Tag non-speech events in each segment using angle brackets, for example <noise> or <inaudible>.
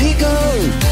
let go.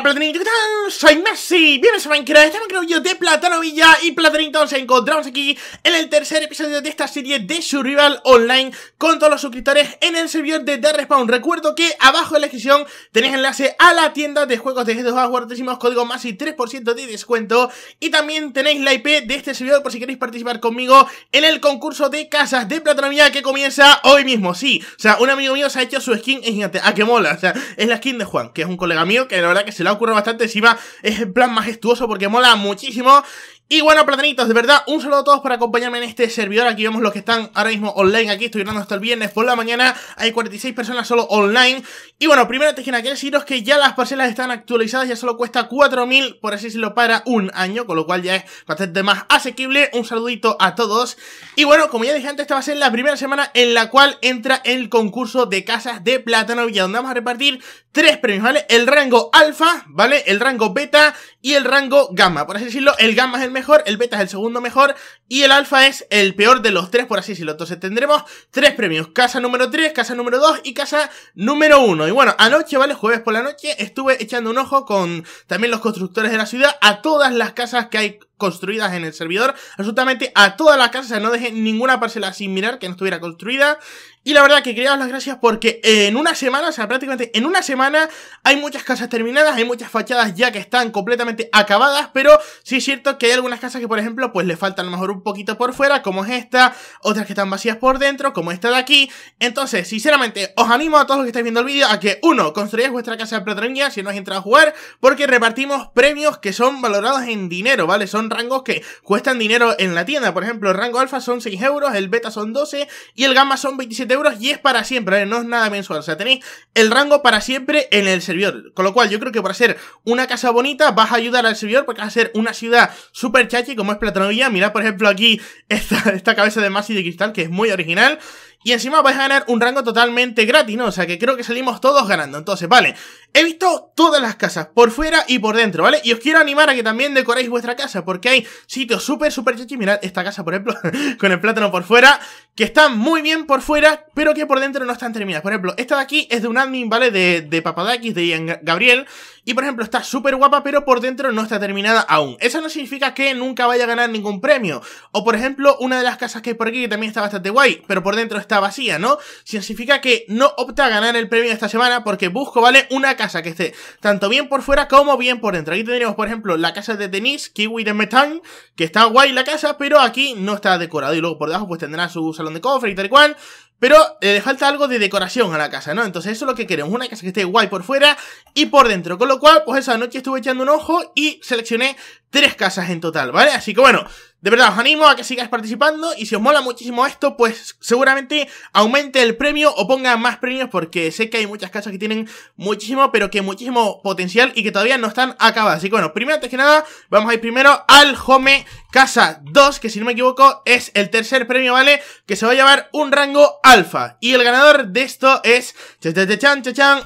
Hola ¿qué tal? Soy Messi, bienvenidos a Minecraft, estamos creo yo de Platano Villa y Platanito nos encontramos aquí en el tercer episodio de esta serie de Survival Online con todos los suscriptores en el servidor de The Respawn. Recuerdo que abajo en la descripción tenéis enlace a la tienda de juegos de G2 código más 3% de descuento y también tenéis la IP de este servidor por si queréis participar conmigo en el concurso de casas de Platano que comienza hoy mismo, sí, o sea, un amigo mío se ha hecho su skin, en gigante, a ah, que mola, o sea, es la skin de Juan, que es un colega mío que la verdad que se lo ocurre bastante. Encima es en plan majestuoso porque mola muchísimo. Y bueno, platanitos, de verdad, un saludo a todos por acompañarme en este servidor. Aquí vemos los que están ahora mismo online. Aquí estoy hablando hasta el viernes por la mañana. Hay 46 personas solo online. Y bueno, primero te quiero deciros que ya las parcelas están actualizadas. Ya solo cuesta 4.000, por así decirlo, para un año. Con lo cual ya es bastante más asequible. Un saludito a todos. Y bueno, como ya dije antes, esta va a ser la primera semana en la cual entra el concurso de casas de plátano Villa. Donde vamos a repartir tres premios, ¿vale? El rango alfa, ¿vale? El rango beta y el rango gamma. Por así decirlo, el gamma es el mejor, el beta es el segundo mejor y el alfa es el peor de los tres, por así decirlo. Entonces tendremos tres premios, casa número 3, casa número 2 y casa número 1. Y bueno, anoche, ¿vale? Jueves por la noche estuve echando un ojo con también los constructores de la ciudad a todas las casas que hay construidas en el servidor, absolutamente a todas las casas, no dejé ninguna parcela sin mirar que no estuviera construida. Y la verdad que quería daros las gracias porque en una semana, o sea, prácticamente en una semana, hay muchas casas terminadas, hay muchas fachadas ya que están completamente acabadas, pero sí es cierto que hay algunas casas que, por ejemplo, pues le faltan a lo mejor un poquito por fuera, como es esta, otras que están vacías por dentro, como esta de aquí. Entonces, sinceramente, os animo a todos los que estáis viendo el vídeo a que, uno, construyáis vuestra casa de si no has entrado a jugar, porque repartimos premios que son valorados en dinero, ¿vale? Son rangos que cuestan dinero en la tienda. Por ejemplo, el rango alfa son 6 euros, el beta son 12 y el gamma son 27 euros y es para siempre, no es nada mensual. O sea, tenéis el rango para siempre en el servidor. Con lo cual, yo creo que para hacer una casa bonita vas a ayudar al servidor porque vas a ser una ciudad super chachi como es Platanovilla. Mirad, por ejemplo, aquí esta, <laughs> esta cabeza de Masi de cristal que es muy original y encima vais a ganar un rango totalmente gratis, ¿no? O sea que creo que salimos todos ganando. Entonces, vale, he visto todas las casas, por fuera y por dentro, ¿vale? Y os quiero animar a que también decoréis vuestra casa, porque hay sitios súper, súper chichis. Mirad esta casa, por ejemplo, <laughs> con el plátano por fuera, que están muy bien por fuera, pero que por dentro no están terminadas. Por ejemplo, esta de aquí es de un admin, ¿vale? De, de Papadakis, de Ian Gabriel. Y por ejemplo, está súper guapa, pero por dentro no está terminada aún. Eso no significa que nunca vaya a ganar ningún premio. O por ejemplo, una de las casas que hay por aquí que también está bastante guay, pero por dentro está vacía, ¿no? Significa que no opta a ganar el premio esta semana porque busco, ¿vale? Una casa que esté tanto bien por fuera como bien por dentro. Aquí tendríamos, por ejemplo, la casa de Denise, Kiwi de Metan, que está guay la casa, pero aquí no está decorado. Y luego por debajo pues tendrá su salón de cofre y tal cual. Pero eh, le falta algo de decoración a la casa, ¿no? Entonces eso es lo que queremos, una casa que esté guay por fuera y por dentro. Con lo cual, pues esa noche estuve echando un ojo y seleccioné tres casas en total, ¿vale? Así que bueno, de verdad os animo a que sigáis participando y si os mola muchísimo esto, pues seguramente aumente el premio o ponga más premios porque sé que hay muchas casas que tienen muchísimo, pero que muchísimo potencial y que todavía no están acabadas. Así que bueno, primero, antes que nada, vamos a ir primero al home Casa 2, que si no me equivoco es el tercer premio, ¿vale? Que se va a llevar un rango alfa. Y el ganador de esto es...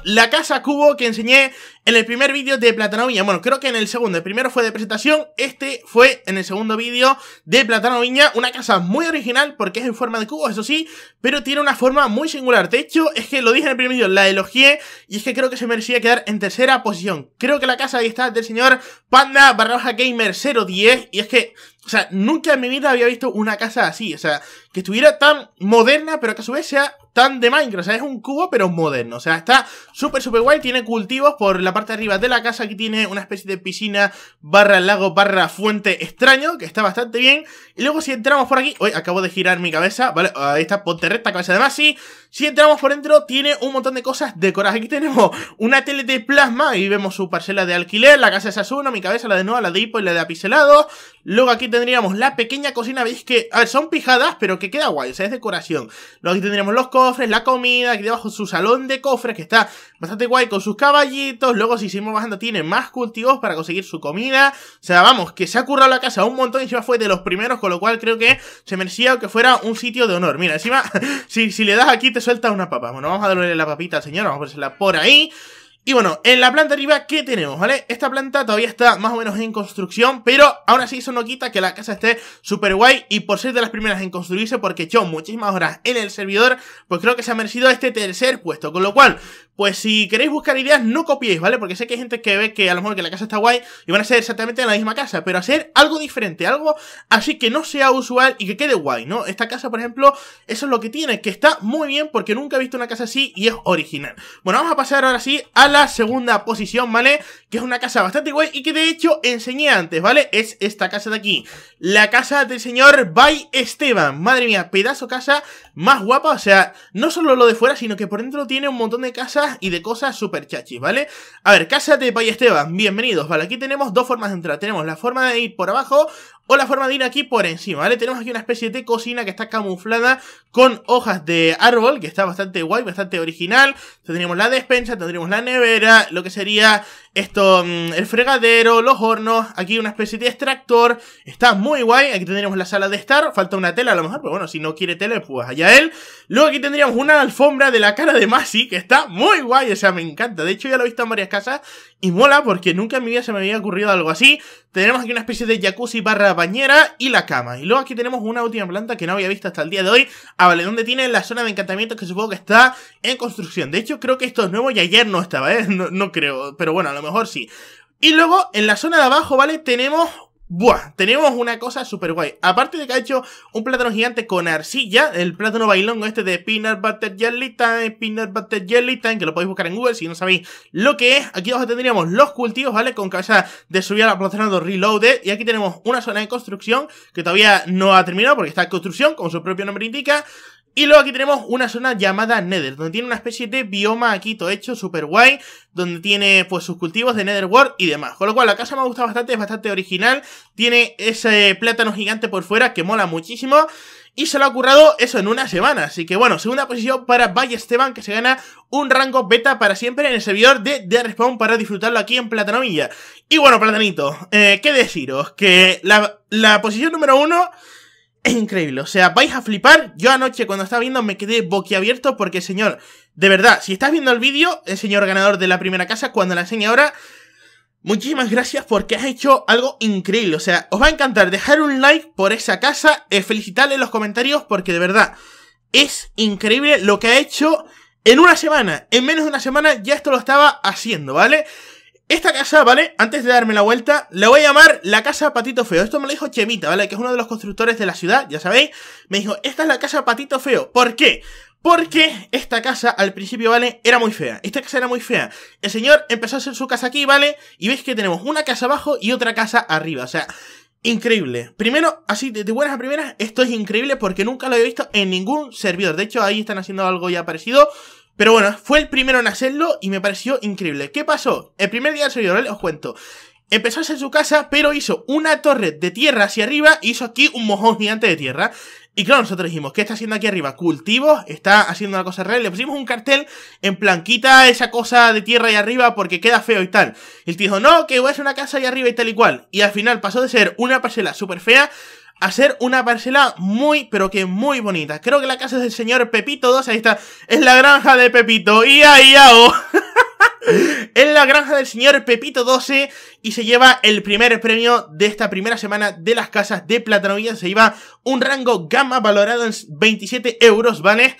la Casa Cubo que enseñé en el primer vídeo de Platano Viña Bueno, creo que en el segundo. El primero fue de presentación. Este fue en el segundo vídeo de Platano Viña Una casa muy original porque es en forma de cubo, eso sí. Pero tiene una forma muy singular. De hecho, es que lo dije en el primer vídeo, la elogié. Y es que creo que se merecía quedar en tercera posición. Creo que la casa ahí está del señor Panda Barraja gamer 010. Y es que o sea, nunca en mi vida había visto una casa así. O sea, que estuviera tan moderna, pero que a su vez sea tan de Minecraft. O sea, es un cubo, pero moderno. O sea, está súper, súper guay. Tiene cultivos por la parte de arriba de la casa. Aquí tiene una especie de piscina barra lago barra fuente extraño, que está bastante bien. Y luego si entramos por aquí... Hoy acabo de girar mi cabeza, ¿vale? Ahí está, ponte recta, cabeza de Masi. Si entramos por dentro, tiene un montón de cosas decoradas. Aquí tenemos una tele de plasma. Ahí vemos su parcela de alquiler, la casa de Sasuno, mi cabeza, la de nueva, la de Hippo y la de Apicelado. Luego aquí tendríamos la pequeña cocina. Veis que, a ver, son pijadas, pero que que queda guay, o sea, es decoración. Luego aquí tendremos los cofres, la comida, aquí debajo su salón de cofres, que está bastante guay con sus caballitos. Luego, si seguimos bajando, tiene más cultivos para conseguir su comida. O sea, vamos, que se ha currado la casa un montón y encima fue de los primeros, con lo cual creo que se merecía que fuera un sitio de honor. Mira, encima, <laughs> si, si le das aquí, te suelta una papa. Bueno, vamos a darle la papita al señor, vamos a ponérsela por ahí. Y bueno, en la planta arriba, ¿qué tenemos? ¿Vale? Esta planta todavía está más o menos en construcción, pero aún así eso no quita que la casa esté súper guay y por ser de las primeras en construirse, porque echó muchísimas horas en el servidor, pues creo que se ha merecido este tercer puesto, con lo cual, pues si queréis buscar ideas, no copiéis, ¿vale? Porque sé que hay gente que ve que a lo mejor que la casa está guay y van a ser exactamente la misma casa, pero hacer algo diferente, algo así que no sea usual y que quede guay, ¿no? Esta casa, por ejemplo, eso es lo que tiene, que está muy bien porque nunca he visto una casa así y es original. Bueno, vamos a pasar ahora sí a la segunda posición, ¿vale? Que es una casa bastante guay y que de hecho enseñé antes, ¿vale? Es esta casa de aquí, la casa del señor By Esteban. Madre mía, pedazo casa más guapa, o sea, no solo lo de fuera, sino que por dentro tiene un montón de casas y de cosas súper chachis, ¿vale? A ver, de Pay Esteban, bienvenidos, ¿vale? Aquí tenemos dos formas de entrar. Tenemos la forma de ir por abajo o la forma de ir aquí por encima, ¿vale? Tenemos aquí una especie de cocina que está camuflada con hojas de árbol, que está bastante guay, bastante original. Tendríamos la despensa, tendríamos la nevera, lo que sería esto, mm, el fregadero, los hornos, aquí una especie de extractor. Está muy guay. Aquí tendríamos la sala de estar. Falta una tela a lo mejor, pero bueno, si no quiere tele, pues allá él. Luego aquí tendríamos una alfombra de la cara de Masi, que está muy guay. O sea, me encanta. De hecho, ya lo he visto en varias casas y mola porque nunca en mi vida se me había ocurrido algo así. Tenemos aquí una especie de jacuzzi barra bañera y la cama. Y luego aquí tenemos una última planta que no había visto hasta el día de hoy. Ah, vale, donde tiene la zona de encantamiento que supongo que está en construcción. De hecho, creo que esto es nuevo y ayer no estaba, ¿eh? No, creo. Pero bueno, a lo mejor sí. Y luego, en la zona de abajo, ¿vale? Tenemos Buah, tenemos una cosa súper guay. Aparte de que ha hecho un plátano gigante con arcilla, el plátano bailongo este de Peanut Butter Jelly Time, Butter Jelly Time, que lo podéis buscar en Google si no sabéis lo que es. Aquí abajo tendríamos los cultivos, ¿vale? Con cabeza de subida al plátano reloaded. Y aquí tenemos una zona de construcción que todavía no ha terminado porque está en construcción, como su propio nombre indica. Y luego aquí tenemos una zona llamada Nether, donde tiene una especie de bioma aquí todo hecho, super guay, donde tiene pues sus cultivos de Netherworld y demás. Con lo cual la casa me ha gustado bastante, es bastante original, tiene ese plátano gigante por fuera que mola muchísimo y se lo ha currado eso en una semana. Así que bueno, segunda posición para Valle Esteban que se gana un rango beta para siempre en el servidor de The Respawn para disfrutarlo aquí en Platanomilla. Y bueno, Platanito, eh, ¿qué deciros? Que la, la posición número uno es increíble. O sea, vais a flipar. Yo anoche cuando estaba viendo me quedé boquiabierto porque, señor, de verdad, si estás viendo el vídeo, el señor ganador de la primera casa, cuando la enseñe ahora, muchísimas gracias porque has hecho algo increíble. O sea, os va a encantar dejar un like por esa casa, eh, felicitarle en los comentarios porque de verdad es increíble lo que ha hecho en una semana. En menos de una semana ya esto lo estaba haciendo, ¿vale? esta casa, ¿vale? Antes de darme la vuelta, la voy a llamar la casa Patito Feo. Esto me lo dijo Chemita, ¿vale? Que es uno de los constructores de la ciudad, ya sabéis. Me dijo, esta es la casa Patito Feo. ¿Por qué? Porque esta casa al principio, ¿vale? Era muy fea. Esta casa era muy fea. El señor empezó a hacer su casa aquí, ¿vale? Y veis que tenemos una casa abajo y otra casa arriba. O sea, Increíble. Primero, así de, buenas a primeras, esto es increíble porque nunca lo había visto en ningún servidor. De hecho, ahí están haciendo algo ya parecido pero bueno, fue el primero en hacerlo y me pareció increíble. ¿Qué pasó? El primer día del servidor, os cuento. Empezó a hacer su casa, pero hizo una torre de tierra hacia arriba e hizo aquí un mojón gigante de tierra. Y claro, nosotros dijimos, ¿qué está haciendo aquí arriba? Cultivos, está haciendo una cosa real. Le pusimos un cartel en planquita esa cosa de tierra ahí arriba porque queda feo y tal. Y él dijo, no, que voy a hacer una casa ahí arriba y tal y cual. Y al final pasó de ser una parcela súper fea a ser una parcela muy, pero que muy bonita. Creo que la casa es del señor Pepito 12. ahí está, es la granja de Pepito, y ahí <laughs> en la granja del señor Pepito 12 y se lleva el primer premio de esta primera semana de las casas de Platanovilla. Se lleva un rango gamma valorado en 27 euros, ¿vale?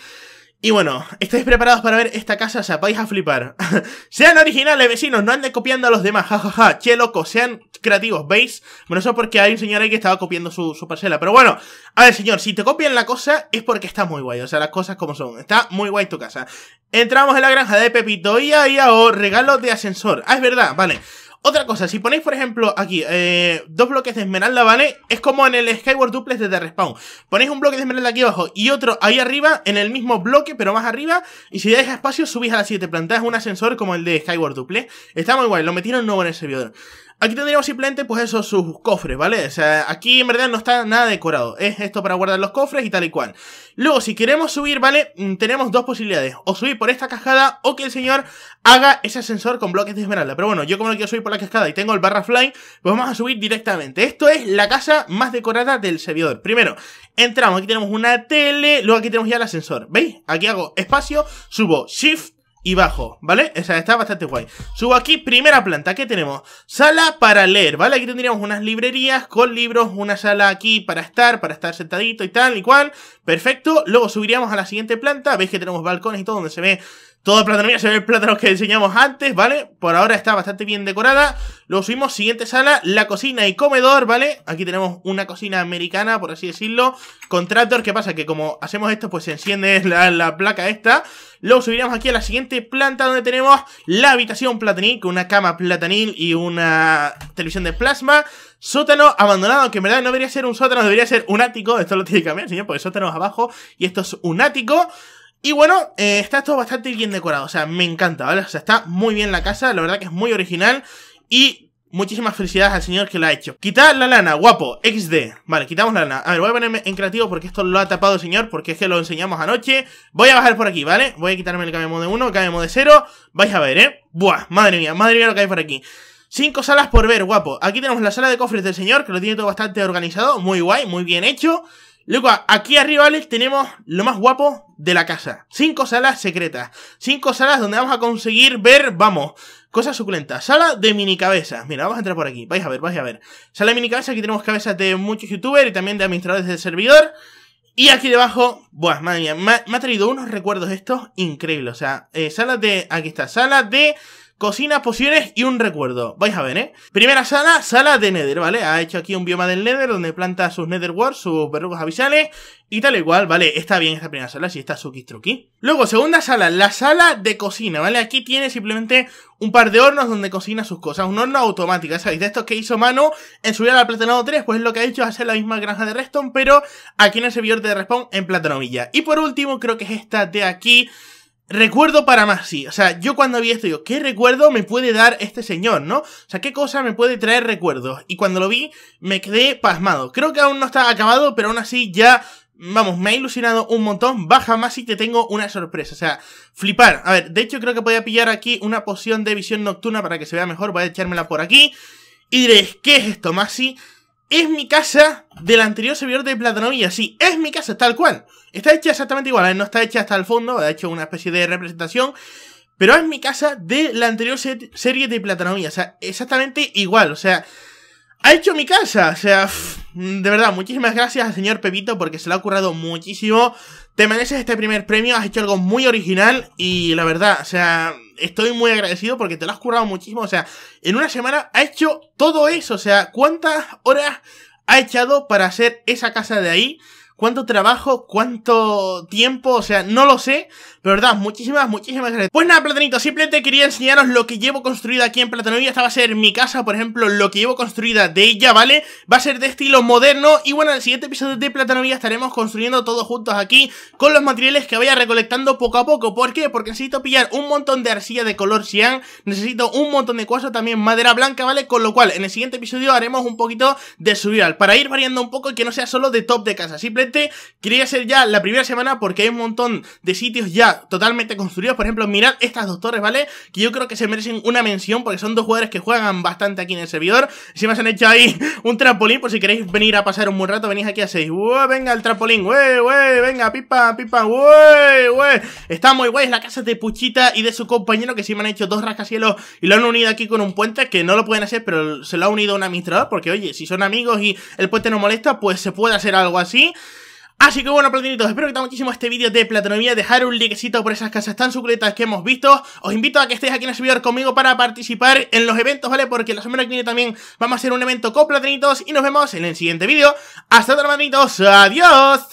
Y bueno, ¿estáis preparados para ver esta casa? O sea, vais a flipar. <laughs> sean originales, vecinos, no anden copiando a los demás, jajaja. Ja, ja. Che, loco, sean creativos, ¿veis? Bueno, eso porque hay un señor ahí que estaba copiando su, parcela. Pero bueno, a ver, señor, si te copian la cosa es porque está muy guay. O sea, las cosas como son. Está muy guay tu casa. Entramos en la granja de Pepito y ahí, oh, regalo de ascensor. Ah, es verdad, vale. Otra cosa, si ponéis, por ejemplo, aquí eh, dos bloques de esmeralda, ¿vale? Es como en el Skyward Duplex de The Respawn. Ponéis un bloque de esmeralda aquí abajo y otro ahí arriba, en el mismo bloque, pero más arriba. Y si dais espacio, subís a las siete planta. un ascensor como el de Skyward Duplex. Está muy guay, lo metieron nuevo en el servidor. Aquí tendríamos simplemente, pues eso, sus cofres, ¿vale? O sea, aquí en verdad no está nada decorado. Es esto para guardar los cofres y tal y cual. Luego, si queremos subir, ¿vale? Mm, tenemos dos posibilidades. O subir por esta cascada o que el señor haga ese ascensor con bloques de esmeralda. Pero bueno, yo como no quiero subir por la cascada y tengo el barra fly, pues vamos a subir directamente. Esto es la casa más decorada del servidor. Primero, entramos. Aquí tenemos una tele. Luego aquí tenemos ya el ascensor. ¿Veis? Aquí hago espacio, subo shift y bajo, ¿vale? esa está bastante guay. Subo aquí, primera planta, ¿qué tenemos? Sala para leer, ¿vale? Aquí tendríamos unas librerías con libros, una sala aquí para estar, para estar sentadito y tal y cual. Perfecto. Luego subiríamos a la siguiente planta, veis que tenemos balcones y todo donde se ve todo el plátano mío se ve el plátano que enseñamos antes, ¿vale? Por ahora está bastante bien decorada. Lo subimos, siguiente sala, la cocina y comedor, ¿vale? Aquí tenemos una cocina americana, por así decirlo. Contractor, ¿qué pasa? Que como hacemos esto, pues se enciende la, la placa esta. Luego subiremos aquí a la siguiente planta donde tenemos la habitación platanil, con una cama platanil y una televisión de plasma. Sótano abandonado, que en verdad no debería ser un sótano, debería ser un ático. Esto lo tiene que cambiar, señor, porque sótano es abajo y esto es un ático. Y bueno, eh, está todo bastante bien decorado, o sea, me encanta, ¿vale? O sea, está muy bien la casa, la verdad que es muy original y muchísimas felicidades al señor que la ha hecho. Quitar la lana, guapo, XD. Vale, quitamos la lana. A ver, voy a ponerme en creativo porque esto lo ha tapado el señor, porque es que lo enseñamos anoche. Voy a bajar por aquí, ¿vale? Voy a quitarme el cambio de 1, camemo de 0. Vais a ver, ¿eh? Buah, madre mía, madre mía lo que hay por aquí. Cinco salas por ver, guapo. Aquí tenemos la sala de cofres del señor, que lo tiene todo bastante organizado, muy guay, muy bien hecho. Luego, aquí arriba, Alex, tenemos lo más guapo de la casa. Cinco salas secretas. Cinco salas donde vamos a conseguir ver, vamos, cosas suculentas. Sala de mini cabezas. Mira, vamos a entrar por aquí. Vais a ver, vais a ver. Sala de mini cabezas, aquí tenemos cabezas de muchos youtubers y también de administradores del servidor. Y aquí debajo, buah, madre mía, me, ha traído unos recuerdos estos increíbles. O sea, salas eh, sala de, aquí está, sala de cocina, pociones y un recuerdo. Vais a ver, ¿eh? Primera sala, sala de Nether, ¿vale? Ha hecho aquí un bioma del Nether donde planta sus Nether Wars, sus verrugas avisales y tal igual, ¿vale? Está bien esta primera sala, si está Suki Truki. Luego, segunda sala, la sala de cocina, ¿vale? Aquí tiene simplemente un par de hornos donde cocina sus cosas, un horno automático, ¿sabéis? De estos que hizo mano en su vida al Platanado 3, pues lo que ha hecho es hacer la misma granja de Reston, pero aquí en el servidor de Respawn en Platanomilla. Y por último, creo que es esta de aquí, Recuerdo para más, O sea, yo cuando vi esto digo, ¿qué recuerdo me puede dar este señor, no? O sea, ¿qué cosa me puede traer recuerdos? Y cuando lo vi, me quedé pasmado. Creo que aún no está acabado, pero aún así ya Vamos, me ha ilusionado un montón. Baja Masi, te tengo una sorpresa. O sea, flipar. A ver, de hecho creo que voy a pillar aquí una poción de visión nocturna para que se vea mejor. Voy a echármela por aquí. Y diréis, ¿qué es esto, Masi? es mi casa del anterior servidor de Platanomía, sí, es mi casa, tal cual. Está hecha exactamente igual, ¿eh? no está hecha hasta el fondo, ha hecho una especie de representación, pero es mi casa de la anterior serie de Platanomía, o sea, exactamente igual, o sea, ha hecho mi casa, o sea, de verdad, muchísimas gracias al señor Pepito porque se lo ha currado muchísimo. Te mereces este primer premio, has hecho algo muy original y la verdad, o sea, estoy muy agradecido porque te lo has currado muchísimo. O sea, en una semana ha hecho todo eso. O sea, ¿cuántas horas ha echado para hacer esa casa de ahí? cuánto trabajo, cuánto tiempo, o sea, no lo sé, pero verdad, muchísimas, muchísimas gracias. Pues nada, Platanito, simplemente quería enseñaros lo que llevo construido aquí en Platanovia. esta va a ser mi casa, por ejemplo, lo que llevo construida de ella, ¿vale? Va a ser de estilo moderno, y bueno, en el siguiente episodio de Platanovia estaremos construyendo todos juntos aquí, con los materiales que vaya recolectando poco a poco, ¿por qué? Porque necesito pillar un montón de arcilla de color cian, necesito un montón de cosas, también madera blanca, ¿vale? Con lo cual, en el siguiente episodio haremos un poquito de subir, al para ir variando un poco y que no sea solo de top de casa, simplemente quería ser ya la primera semana porque hay un montón de sitios ya totalmente construidos. Por ejemplo, mirad estas dos torres, ¿vale? Que yo creo que se merecen una mención porque son dos jugadores que juegan bastante aquí en el servidor. Si me han hecho ahí <laughs> un trampolín, por si queréis venir a pasar un buen rato, venís aquí a 6. Venga el trampolín, wey, wey, venga, pipa, pipa, wey, wey. Está muy guay, es la casa de Puchita y de su compañero que sí me han hecho dos rascacielos y lo han unido aquí con un puente que no lo pueden hacer, pero se lo ha unido un administrador porque, oye, si son amigos y el puente no molesta, pues se puede hacer algo así. Así que bueno, platinitos, espero que te haya muchísimo este vídeo de platonomía, dejar un likecito por esas casas tan suculentas que hemos visto. Os invito a que estéis aquí en el servidor conmigo para participar en los eventos, ¿vale? Porque la semana que viene también vamos a hacer un evento con platinitos y nos vemos en el siguiente vídeo. Hasta otra, platinitos, adiós.